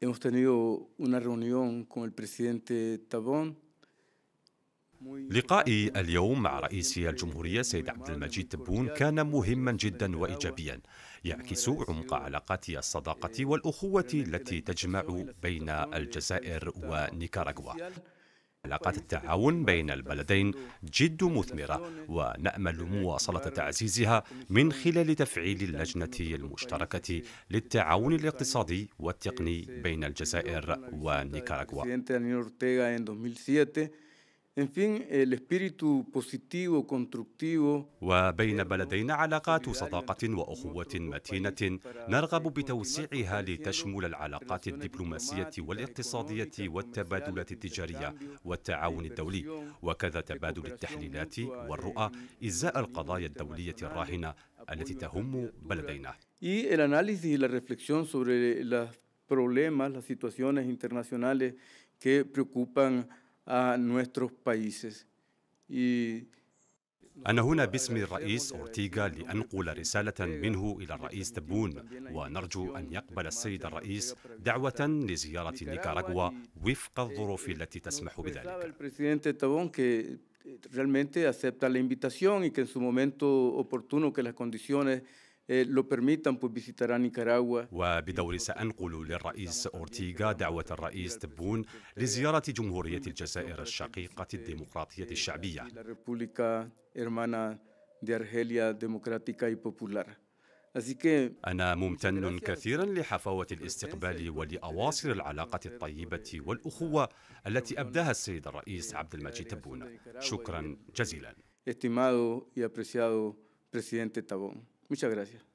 Hemos tenido una reunión con el presidente Tabón. لقائي اليوم مع رئيس الجمهورية سيد عبد المجيد تبون كان مهما جدا وإيجابيا يعكس عمق علاقات الصداقة والأخوة التي تجمع بين الجزائر ونيكاراغوا علاقات التعاون بين البلدين جد مثمرة ونأمل مواصلة تعزيزها من خلال تفعيل اللجنة المشتركة للتعاون الاقتصادي والتقني بين الجزائر ونيكاراغوا. وبين بلدينا علاقات صداقة وأخوة متينة نرغب بتوسيعها لتشمل العلاقات الدبلوماسية والاقتصادية والتبادلات التجارية والتعاون الدولي وكذا تبادل التحليلات والرؤى إزاء القضايا الدولية الراهنة التي تهم بلدينا problemas, las situaciones internacionales que preocupan أنا هنا باسم الرئيس أورتيغا لأنقل رسالة منه إلى الرئيس تبون ونرجو أن يقبل السيد الرئيس دعوة لزيارة نيكاراغوا وفق الظروف التي تسمح بذلك. Eh, وبدور سأنقل للرئيس أورتيغا دعوة الرئيس تبون لزيارة جمهورية الجزائر الشقيقة الديمقراطية الشعبية أنا ممتن كثيرا لحفاوة الاستقبال ولأواصر العلاقة الطيبة والأخوة التي أبداها السيد الرئيس عبد المجيد تبون شكرا جزيلا Muchas gracias.